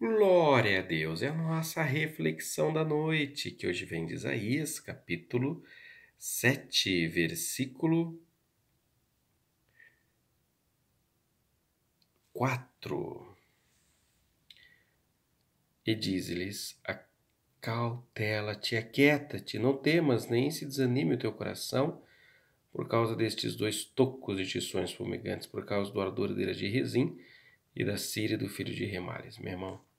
Glória a Deus! É a nossa reflexão da noite, que hoje vem de Isaías, capítulo 7, versículo 4. E diz-lhes: Acautela-te, aquieta-te, não temas, nem se desanime o teu coração por causa destes dois tocos de tições fumegantes, por causa do ardor de Rezim e da Síria do filho de Remales. Meu irmão,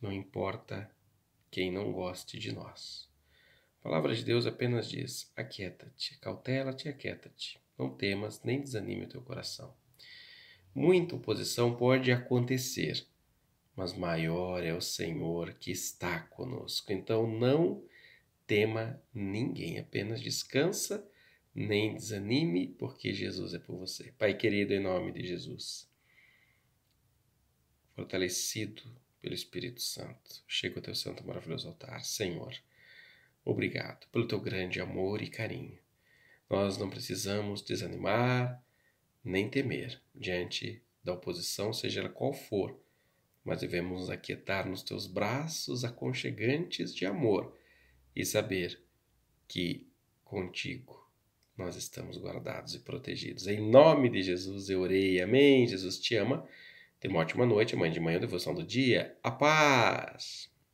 não importa quem não goste de nós. A palavra de Deus apenas diz: aquieta-te, cautela-te, aquieta-te. Não temas nem desanime o teu coração. Muita oposição pode acontecer, mas maior é o Senhor que está conosco. Então não tema ninguém, apenas descansa, nem desanime, porque Jesus é por você. Pai querido, em nome de Jesus, fortalecido pelo Espírito Santo. Chega ao teu santo maravilhoso altar, Senhor. Obrigado pelo teu grande amor e carinho. Nós não precisamos desanimar nem temer diante da oposição, seja ela qual for, mas devemos nos aquietar nos teus braços aconchegantes de amor e saber que contigo nós estamos guardados e protegidos. Em nome de Jesus eu orei. Amém. Jesus te ama. Tenha uma ótima noite, amanhã de manhã, devoção do dia. A paz!